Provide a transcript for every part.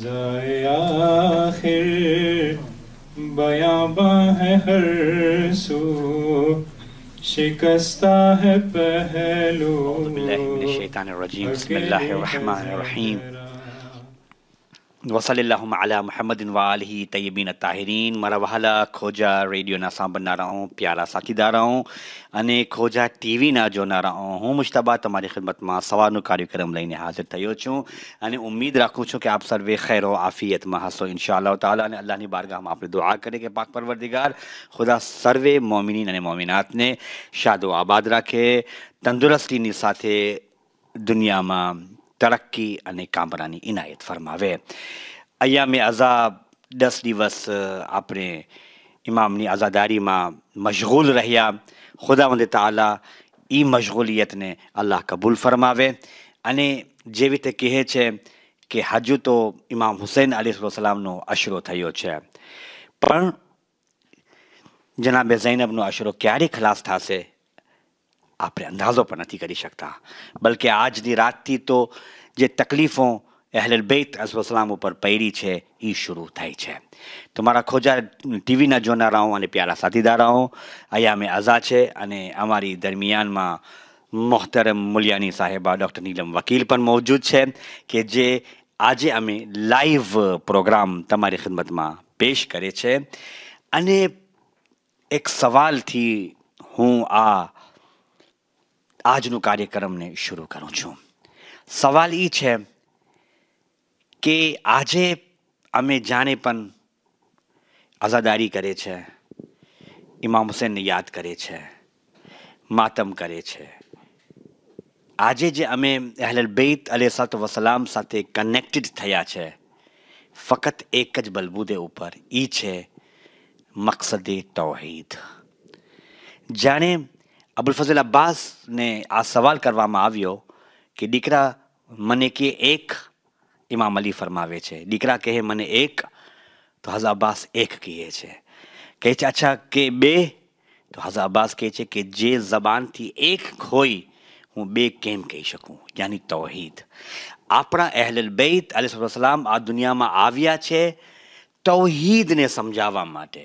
ज़ाय आखिर बयाबा है हर सू शिकस्ता है पहलू बिस्मिल्लाहिर्रहमानिर्रहीम وصلی اللہ علا محمد ان علی طیبین طاہرین مروالا کھوجا ریڈیو نہ سامنا رہا ہوں پیارا ساتھی دارا ہوں نے کھوجا ٹی وی نا جو نہ رہا ہوں ہوں مشتبہ ہماری خدمت ماں سوانو سواروں کرم لائی حاضر تھوڑی چھونی امید رکھوں چھ کہ آپ سروے و آفیت ماں حسو انشاءاللہ و تعالی تعالیٰ اللہ نے بارگاہ ہم آپ نے دعا کرے کہ پاک پروردگار خدا سروے مومنین اِن مومنات نے شاد و آباد رکھے تندرستی ساتھ دنیا ماں ترقی اور کامرانی انعیت فرماوے ایام عذاب دس دیوس اپنے امام نی آزاداری ما مشغول رہیا خدا وند تعالی ای مشغولیت نے اللہ قبول فرماوے جیوی تے کہے چھے کہ حجو تو امام حسین علیہ السلام نو اشرو علیسلام چھے پر جناب زینب نو اشرو کیاری خلاص تھا سے આપણે અંદાજો પણ નથી કરી શકતા બલકે આજની રાતથી તો જે તકલીફો અહેલ બેત અસલામ ઉપર પૈરી છે એ શરૂ થાય છે તો મારા ખોજા ટીવીના જોનારાઓ અને પ્યારા સાથીદારાઓ અહીંયા અમે અઝા છે અને અમારી દરમિયાનમાં મોહતરમ મુલિયાની સાહેબા ડૉક્ટર નીલમ વકીલ પણ મોજૂદ છે કે જે આજે અમે લાઈવ પ્રોગ્રામ તમારી ખિદમતમાં પેશ કરે છે અને એક સવાલથી હું આ આજનું કાર્યક્રમને શરૂ કરું છું સવાલ એ છે કે આજે અમે જાણે પણ આઝાદારી કરે છે ઇમામ હુસેનને યાદ કરે છે માતમ કરે છે આજે જે અમે અહલલ બેત અલેસાત વસલામ સાથે કનેક્ટેડ થયા છે ફક્ત એક જ બલબુદે ઉપર એ છે મકસદે તૌહીદ જાણે અબુલ ફઝલ અબ્બાસને આ સવાલ કરવામાં આવ્યો કે દીકરા મને કે એક ઇમામ અલી ફરમાવે છે દીકરા કહે મને એક તો હઝા અબ્બાસ એક કહે છે કહે છે અચ્છા કે બે તો હઝા અબ્બાસ કહે છે કે જે જબાનથી એક હોય હું બે કેમ કહી શકું યાની તૌહીદ આપણા અહેલ બૈત અલી સલામ આ દુનિયામાં આવ્યા છે તૌહીદને સમજાવવા માટે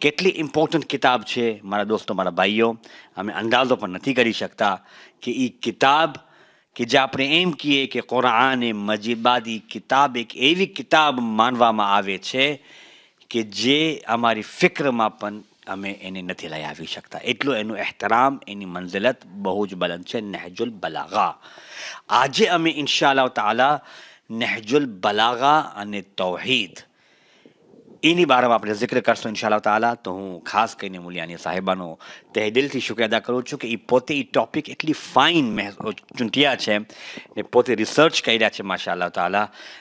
કેટલી ઇમ્પોર્ટન્ટ કિતાબ છે મારા દોસ્તો મારા ભાઈઓ અમે અંદાજો પણ નથી કરી શકતા કે એ કિતાબ કે જે આપણે એમ કહીએ કે કોરઆન એ મજીબાદી કિતાબ એક એવી કિતાબ માનવામાં આવે છે કે જે અમારી ફિક્રમાં પણ અમે એને નથી લઈ આવી શકતા એટલું એનું એહતરામ એની મંઝિલત બહુ જ બલંદ છે નહેજુલ બલાગા આજે અમે ઇન્શાલ્લાહ તાલા નહેજુલ બલાગા અને તૌહીદ એની બારમાં આપણે જિક્ર કરશું ઇન્શાલ્લાહ તાલા તો હું ખાસ કરીને મુલિયાની સાહેબાનો તહે દિલથી શુક્રિયા અદા કરું છું કે એ પોતે એ ટોપિક એટલી ફાઇન ચૂંટ્યા છે ને પોતે રિસર્ચ કર્યા છે માશાલ્લાહ તાલા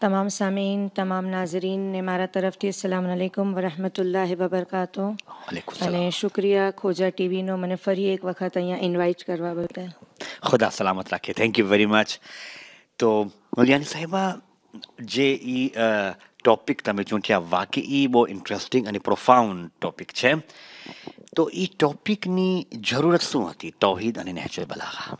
تمام سامعین تمام ناظرین نے مارا طرف تھی جی، السلام علیکم ورحمۃ اللہ وبرکاتہ علیکم شکریہ کھوجا ٹی وی نو منے فری ایک وقت یہاں انوائٹ کروا بتا خدا سلامت رکھے تھینک یو ویری مچ تو ملیانی صاحبہ جے ای ٹاپک تمہیں چونٹیا واقعی وہ انٹرسٹنگ اینڈ پروفاؤنڈ ٹاپک چھے تو ای ٹاپک نی ضرورت سو ہوتی توحید اینڈ یعنی نہج بلاغا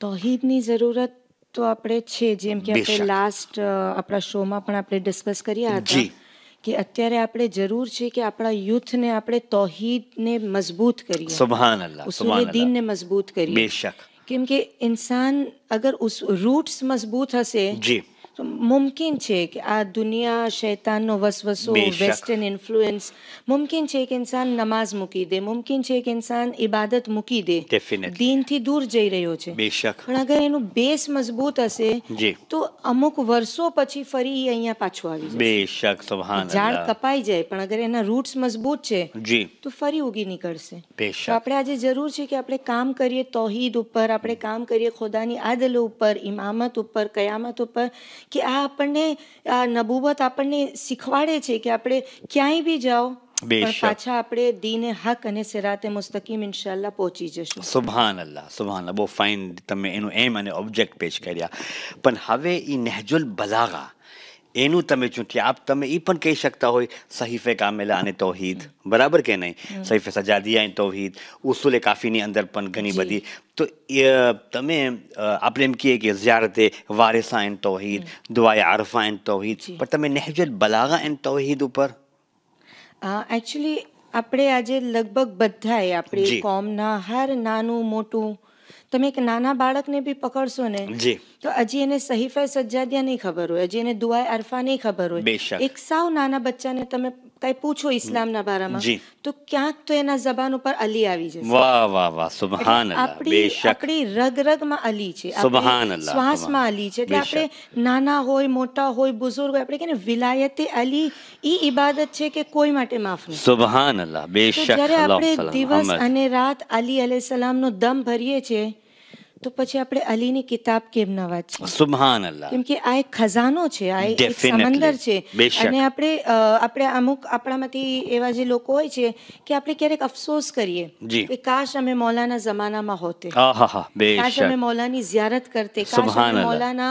توحید نی ضرورت તો આપણે છે જેમ કે આપણે લાસ્ટ આપણા શોમાં પણ આપણે ડિસ્કસ કર્યા હતા કે અત્યારે આપણે જરૂર છે કે આપણા યુથને આપણે તોહીદને મજબૂત કરીએ સુબહાન અલ્લાહ સુબહાન દીનને મજબૂત કરીએ બેશક કેમ કે ઇન્સાન અગર ઉસ રૂટ્સ મજબૂત હશે જી મુમકિન છે કે આ દુનિયા શૈતાનનો વસવસો વેસ્ટર્ન ઇન્ફ્લુઅન્સ મુમકિન છે કે ઇન્સાન નમાઝ મૂકી દે મુમકિન છે કે ઇન્સાન ઇબાદત મૂકી દે દીનથી દૂર જઈ રહ્યો છે પણ અગર એનું બેસ મજબૂત હશે તો અમુક વર્ષો પછી ફરી અહીંયા પાછો આવી જાય બેશક ઝાડ કપાઈ જાય પણ અગર એના રૂટ્સ મજબૂત છે તો ફરી ઉગી નીકળશે બેશક આપણે આજે જરૂર છે કે આપણે કામ કરીએ તોહીદ ઉપર આપણે કામ કરીએ ખુદાની આદલ ઉપર ઇમામત ઉપર કયામત ઉપર કે આ આપણને આ નબુવત આપણને શીખવાડે છે કે આપણે ક્યાંય બી જાઓ પાછા આપણે દીને હક અને સિરાતે મુસ્તકીમ ઇન્શાલ્લાહ પહોંચી જશું સુભાન અલ્લાહ સુભાન બહુ ફાઇન તમે એનું એમ અને ઓબ્જેક્ટ પેશ કર્યા પણ હવે એ નહેજુલ બલાગા એનું તમે ચૂંટ્યા આપ તમે એ પણ કહી શકતા હોય સહીફે કામેલા અને તોહીદ બરાબર કે નહીં સહીફે સજાદિયા તોહીદ ઉસુલે કાફીની અંદર પણ ઘણી બધી તો તમે આપણે એમ કહીએ કે ઝિયારતે વારેસા એન તોહીદ દુઆએ આરફા એન તોહીદ પણ તમે નહેજત બલાગા એન તોહીદ ઉપર એકચ્યુઅલી આપણે આજે લગભગ બધાએ આપણી કોમના હર નાનું મોટું તમે એક નાના બાળકને બી પકડશો ને તો હજી એને સહીફે સજ્જાદિયા નહીં ખબર હોય હજી એને દુઆ અરફા નહીં ખબર હોય એક સાવ નાના બચ્ચાને તમે કઈ પૂછો ઇસ્લામના બારામાં તો ક્યાંક તો એના જબાન ઉપર અલી આવી જશે વાહ વાહ વાહ સુબહાન આપણી રગ રગમાં અલી છે સુબહાન શ્વાસમાં અલી છે એટલે આપણે નાના હોય મોટા હોય બુઝુર્ગ હોય આપણે કે વિલાયતે અલી ઈ ઇબાદત છે કે કોઈ માટે માફ નહીં સુબહાન અલ્લાહ બેશક જ્યારે આપણે દિવસ અને રાત અલી સલામ નો દમ ભરીએ છીએ તો પછી આપણે અલીની કિતાબ કેમ ન વાંચીએ સુબહાન અલ્લાહ કેમ કે આ એક ખજાનો છે આ એક સમંદર છે અને આપણે આપણે અમુક આપણામાંથી એવા જે લોકો હોય છે કે આપણે ક્યારેક અફસોસ કરીએ કે કાશ અમે મૌલાના જમાનામાં હોતે કાશ અમે મૌલાની ઝિયારત કરતે કાશ અમે મૌલાના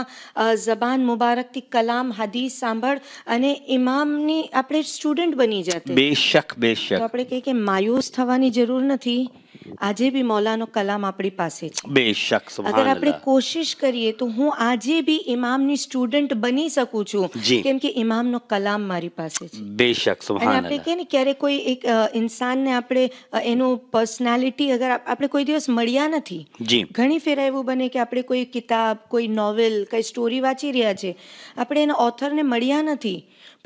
જબાન મુબારક થી કલામ હદીસ સાંભળ અને ઇમામની આપણે સ્ટુડન્ટ બની જાતે બેશક બેશક તો આપણે કહીએ કે માયુસ થવાની જરૂર નથી આજે બી મૌલાનો કલામ આપણી પાસે છે બેશક અગર આપણે કોશિશ કરીએ તો હું આજે બી ઇમામની સ્ટુડન્ટ બની શકું છું કેમ કે ઇમામનો કલામ મારી પાસે છે બેશક સુભાન આપણે કે ને ક્યારે કોઈ એક ઇન્સાનને આપણે એનું પર્સનાલિટી અગર આપણે કોઈ દિવસ મળ્યા નથી ઘણી ફેરા એવું બને કે આપણે કોઈ કિતાબ કોઈ નોવેલ કઈ સ્ટોરી વાંચી રહ્યા છે આપણે એના ઓથરને મળ્યા નથી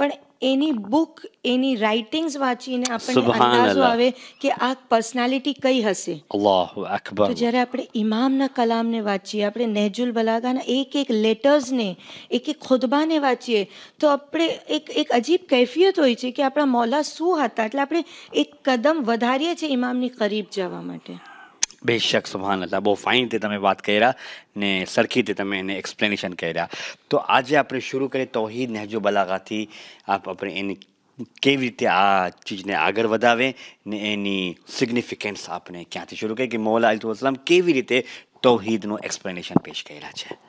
પણ એની બુક એની રાઇટિંગ્સ વાંચીને આપણને અંદાજો આવે કે આ પર્સનાલિટી કઈ હશે અલ્લાહુ અકબર તો જ્યારે આપણે ઇમામના કલામને વાંચીએ આપણે નેજુલ બલાગાના એક એક લેટર્સને એક એક ખુદબાને વાંચીએ તો આપણે એક એક અજીબ કૈફિયત હોય છે કે આપણા મોલા શું હતા એટલે આપણે એક કદમ વધારીએ છીએ ઇમામની કરીબ જવા માટે બેશક સુભાન હતા બહુ ફાઇનથી તમે વાત કર્યા ને સરખીથી તમે એને એક્સપ્લેનેશન કર્યા તો આજે આપણે શરૂ કરીએ તોહીદ નહેજો બલાગાથી આપ આપણે એની કેવી રીતે આ ચીજને આગળ વધાવે ને એની સિગ્નિફિકન્સ આપણે ક્યાંથી શરૂ કરીએ કે મૌલા અલીસલામ કેવી રીતે તોહીદનું એક્સપ્લેનેશન પેશ કર્યા છે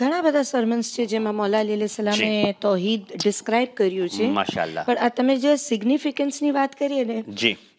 ઘણા બધા સર્મન્સ છે જેમાં મૌલા અલી સલામે તોહીદ ડિસ્ક્રાઇબ કર્યું છે માશાલ્લાહ પણ આ તમે જે સિગ્નિફિકન્સની વાત કરીએ ને જી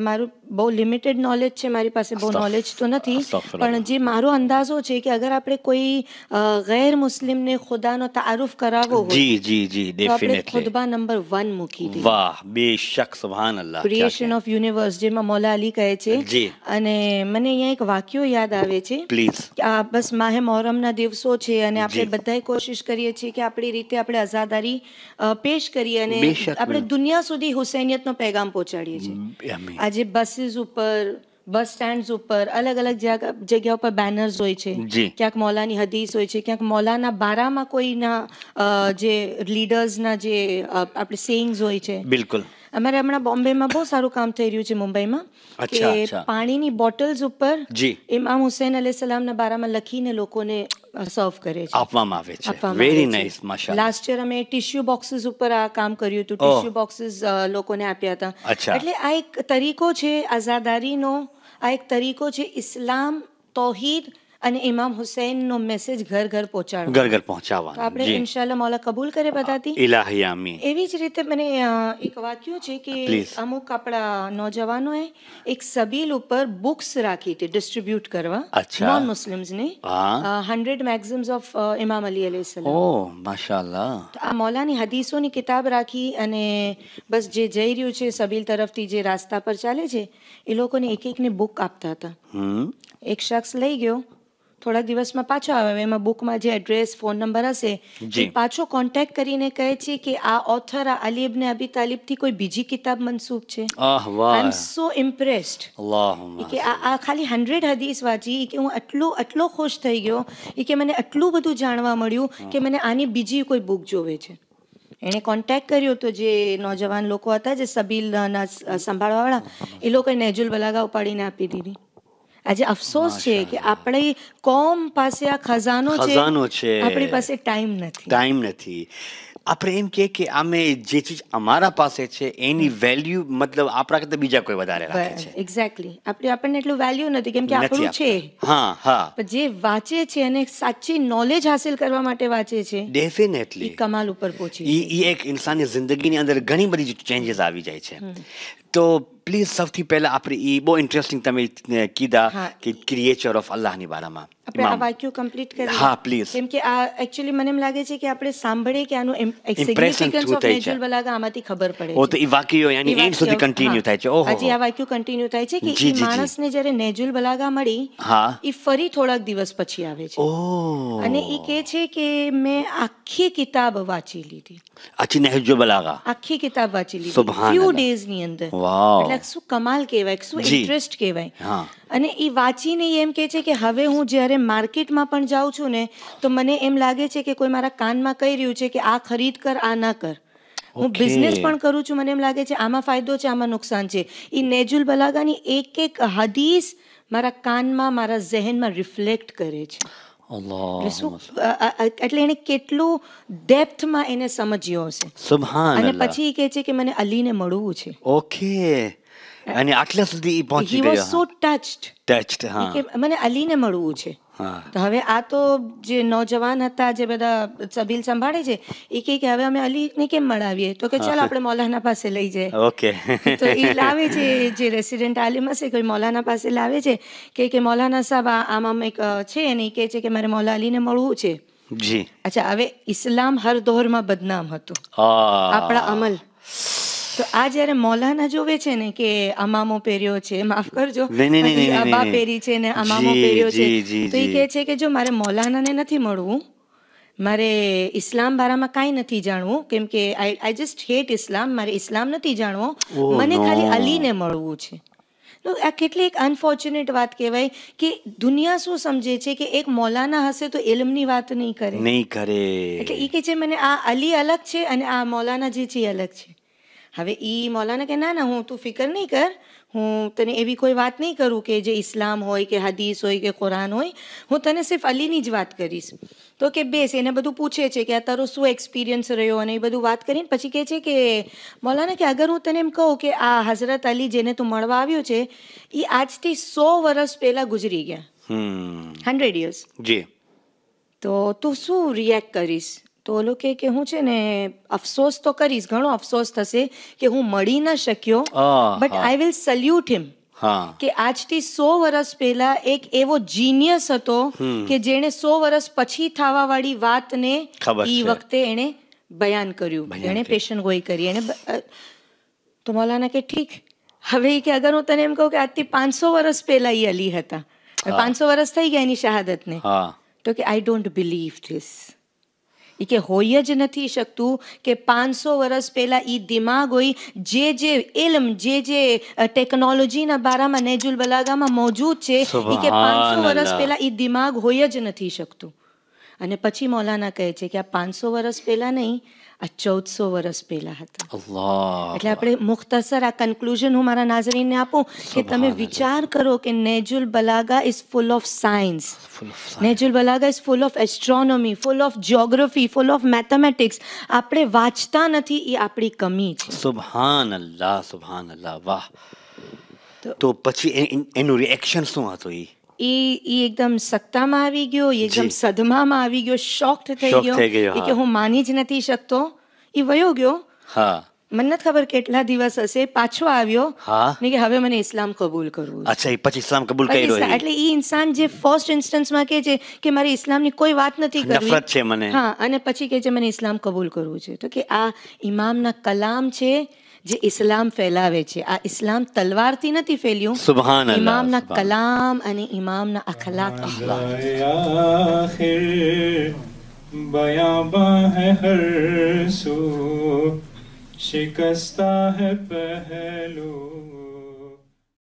મારું બહુ લિમિટેડ નોલેજ છે મારી પાસે બહુ નોલેજ તો નથી પણ જે મારો અંદાજો છે કે અગર આપણે કોઈ ગેર મુસ્લિમને ખુદાનો તારુફ કરાવવો હોય જી જી જી ડેફિનેટલી ખુદબા નંબર 1 મૂકી દે વાહ બેશક સુભાન અલ્લાહ ક્રિએશન ઓફ યુનિવર્સ જેમાં મૌલા અલી કહે છે અને મને અહીંયા એક વાક્યો યાદ આવે છે પ્લીઝ આ બસ માહે મોહરમના દિવસો છે અને આપણે બધાય કોશિશ કરીએ છીએ કે આપણી રીતે આપણે આઝાદારી પેશ કરીએ અને આપણે દુનિયા સુધી હુસૈનિયતનો પેગામ પહોંચાડીએ છીએ આજે બસીસ ઉપર બસ સ્ટેન્ડ ઉપર અલગ અલગ જગ્યા ઉપર બેનર્સ હોય છે ક્યાંક મોલાની હદીસ હોય છે ક્યાંક મોલાના બારામાં કોઈના જે લીડર્સના જે આપણે સેઇંગ્સ હોય છે બિલકુલ અમારે હમણાં બોમ્બેમાં બહુ સારું કામ થઈ રહ્યું છે મુંબઈમાં કે પાણીની બોટલ્સ ઉપર ઇમામ હુસેન અલી સલામના બારામાં લખીને લોકોને સર્વ કરે છે આપવામાં આવે છે વેરી નાઇસ માશા લાસ્ટ યર અમે ટિશ્યુ બોક્સિસ ઉપર આ કામ કર્યું હતું ટિશ્યુ oh. બોક્સીસ લોકોને આપ્યા હતા એટલે આ એક તરીકો છે આઝાદારીનો આ એક તરીકો છે ઇસ્લામ તોહીદ અને ઇમામ હુસૈન નો મેસેજ ઘર ઘર પહોંચાડવો ઘર ઘર પહોંચાડવાનો આપણે ઇન્શાલ્લાહ મોલા કબૂલ કરે બધાથી ઇલાહી આમીન એવી જ રીતે મને એક વાક્યું છે કે અમુક આપણા નોજવાનો એ એક સબીલ ઉપર બુક્સ રાખી હતી ડિસ્ટ્રીબ્યુટ કરવા નોન ને હંડ્રેડ મેગઝિમ્સ ઓફ ઇમામ અલી અલી સલામ ઓ માશાલ્લાહ આ મોલાની હદીસોની કિતાબ રાખી અને બસ જે જઈ રહ્યું છે સબીલ તરફથી જે રાસ્તા પર ચાલે છે એ લોકોને એક એકને બુક આપતા હતા એક શખ્સ લઈ ગયો થોડા દિવસમાં પાછો આવે એમાં બુકમાં જે એડ્રેસ ફોન નંબર હશે એ પાછો કોન્ટેક્ટ કરીને કહે છે કે આ ઓથર આ અલીબ ને અબી તાલિબ થી કોઈ બીજી કિતાબ મનસૂબ છે આઈ એમ સો ઇમ્પ્રેસ્ડ કે આ ખાલી હંડ્રેડ હદીસ વાંચી કે હું એટલો આટલો ખુશ થઈ ગયો કે મને આટલું બધું જાણવા મળ્યું કે મને આની બીજી કોઈ બુક જોવે છે એણે કોન્ટેક્ટ કર્યો તો જે નોજવાન લોકો હતા જે સબીલના સંભાળવાવાળા એ લોકોએ નેજુલ બલાગા ઉપાડીને આપી દીધી આજે અફસોસ છે કે આપણી કોમ પાસે આ ખજાનો છે ખજાનો છે આપણી પાસે ટાઈમ નથી ટાઈમ નથી આપણે એમ કે કે અમે જે ચીજ અમારા પાસે છે એની વેલ્યુ મતલબ આપણા કરતા બીજા કોઈ વધારે રાખે છે એક્ઝેક્ટલી આપણે આપણને એટલું વેલ્યુ નથી કેમ કે આપણું છે હા હા જે વાંચે છે અને સાચી નોલેજ હાસિલ કરવા માટે વાંચે છે ડેફિનેટલી કમાલ ઉપર પહોંચી એ એક ઇન્સાનની જિંદગીની અંદર ઘણી બધી ચેન્જીસ આવી જાય છે તો प्लिज સૌથી પહેલા આપણે એ બહુ ઇન્ટરેસ્ટિંગ તમે કીધા કે ક્રિએચર ઓફ અલ્લાહની બારામાં આપણે આ વાક્યો કમ્પ્લીટ કરી હા પ્લીઝ કેમ કે આ એકચ્યુઅલી મને એમ લાગે છે કે આપણે સાંભળીએ કે આનું સિગ્નિફિકન્સ ઓફ નેચરલ બલાગા આમાંથી ખબર પડે ઓ તો એ વાક્યો યાની એન્ડ સુધી કન્ટિન્યુ થાય છે ઓહો આજે આ વાક્યો કન્ટિન્યુ થાય છે કે એ માણસને જ્યારે નેજુલ બલાગા મળી હા એ ફરી થોડાક દિવસ પછી આવે છે ઓ અને એ કહે છે કે મેં આખી કિતાબ વાંચી લીધી આખી નેજુલ બલાગા આખી કિતાબ વાંચી લીધી ફ્યુ ડેઝ ની અંદર વાવ અને શું કમાલ કહેવાય શું ઇન્ટરેસ્ટ કહેવાય અને એ વાંચીને એમ કહે છે કે હવે હું જ્યારે માર્કેટમાં પણ જાઉં છું ને તો મને એમ લાગે છે કે કોઈ મારા કાનમાં કહી રહ્યું છે કે આ ખરીદ કર આ ના કર હું બિઝનેસ પણ કરું છું મને એમ લાગે છે આમાં ફાયદો છે આમાં નુકસાન છે એ નેજુલ બલાગાની એક એક હદીસ મારા કાનમાં મારા ઝહેનમાં રિફ્લેક્ટ કરે છે એટલે એને કેટલું ડેપ્થમાં એને સમજ્યો હશે અને પછી એ કહે છે કે મને અલીને મળવું છે ઓકે અને આટલા સુધી પહોંચી ગયો વોઝ સો ટચડ ટચડ હા કે મને અલીને મળવું છે તો હવે આ તો જે નૌજવાન હતા જે બધા સબીલ સંભાળે છે એ કે કે હવે અમે અલીને કેમ મળાવીએ તો કે ચાલ આપણે મૌલાના પાસે લઈ જાય ઓકે તો એ લાવે છે જે રેસિડેન્ટ આલિમ હશે કોઈ મૌલાના પાસે લાવે છે કે કે મૌલાના સાહેબ આમ આમ એક છે અને એ કહે છે કે મારે મૌલા અલીને મળવું છે જી અચ્છા હવે ઇસ્લામ હર દોહરમાં બદનામ હતું આપણા અમલ તો આ જ્યારે મૌલાના જોવે છે ને કે અમામો પહેર્યો છે માફ કરજો આબા પહેરી છે ને અમામો પહેર્યો છે તો એ કહે છે કે જો મારે મૌલાનાને નથી મળવું મારે ઇસ્લામ બારામાં કાંઈ નથી જાણવું કેમ કે આઈ આઈ જસ્ટ હેટ ઇસ્લામ મારે ઇસ્લામ નથી જાણવો મને ખાલી અલીને મળવું છે આ કેટલી એક અનફોર્ચ્યુનેટ વાત કહેવાય કે દુનિયા શું સમજે છે કે એક મૌલાના હશે તો ઇલમની વાત નહીં કરે નહીં કરે એટલે એ કે છે મને આ અલી અલગ છે અને આ મૌલાના જે છે એ અલગ છે હવે એ મૌલાના કે ના ના હું તું ફિકર નહીં કર હું તને એવી કોઈ વાત નહીં કરું કે જે ઇસ્લામ હોય કે હદીસ હોય કે કુરાન હોય હું તને સિર્ફ અલીની જ વાત કરીશ તો કે બેસ એને બધું પૂછે છે કે આ તારો શું એક્સપિરિયન્સ રહ્યો અને એ બધું વાત કરીને પછી કહે છે કે મૌલાના કે અગર હું તને એમ કહું કે આ હઝરત અલી જેને તું મળવા આવ્યો છે એ આજથી સો વર્ષ પહેલાં ગુજરી ગયા હન્ડ્રેડ યર્સ જી તો તું શું રિએક્ટ કરીશ તો ઓલો કે કે હું છે ને અફસોસ તો કરીશ ઘણો અફસોસ થશે કે હું મળી ન શક્યો but I will salute him કે આજથી સો વર્ષ પહેલા એક એવો જીનિયસ હતો કે જેણે સો વર્ષ પછી થવા વાળી વાતને એ વખતે એણે બયાન કર્યું એણે પેશન ગોઈ કરી એને તો મૌલાના કે ઠીક હવે કે અગર હું તને એમ કહું કે આજથી પાંચસો વર્ષ પહેલા એ અલી હતા પાંચસો વર્ષ થઈ ગયા એની શહાદતને તો કે આઈ ડોન્ટ બિલીવ ધીસ એ કે હોઈ જ નથી શકતું કે પાંચસો વર્ષ પહેલાં એ દિમાગ હોય જે જે ઇલ્મ જે જે ટેકનોલોજીના બારામાં નેજુલ બલાગામાં મોજૂદ છે એ કે પાંચસો વર્ષ પહેલાં એ દિમાગ હોઈ જ નથી શકતું અને પછી મૌલાના કહે છે કે આ પાંચસો વર્ષ પહેલાં નહીં આ ચૌદસો વર્ષ પહેલા હતા એટલે આપણે મુખ્તસર આ કન્ક્લુઝન હું મારા નાઝરીનને આપું કે તમે વિચાર કરો કે Nahjul Balagha is full of science Nahjul Balagha is full of astronomy full of geography full of mathematics આપણે વાંચતા નથી એ આપણી કમી છે સુભાન અલ્લાહ સુભાન અલ્લાહ વાહ તો પછી એનું રિએક્શન શું હતું એ એ એકદમ સત્તામાં આવી ગયો એકદમ સદમામાં આવી ગયો શોક્ડ થઈ ગયો કે હું માની જ નથી શકતો એ વયો ગયો હા મને નથી ખબર કેટલા દિવસ હશે પાછો આવ્યો ને કે હવે મને ઇસ્લામ કબૂલ કરવું અચ્છા પછી ઇસ્લામ કબૂલ કર્યો એટલે એ ઇન્સાન જે ફર્સ્ટ ઇન્સ્ટન્સમાં કહે છે કે મારે ની કોઈ વાત નથી કરવી નફરત છે મને હા અને પછી કહે છે મને ઇસ્લામ કબૂલ કરવું છે તો કે આ ઇમામના કલામ છે જે ઇસ્લામ ફેલાવે છે આ ઇસ્લામ તલવારથી નથી ફેલ્યું ઇમામના કલામ અને ઇમામના અખલાક બયાબા હે સુ શિકસ્તા હે પહેલું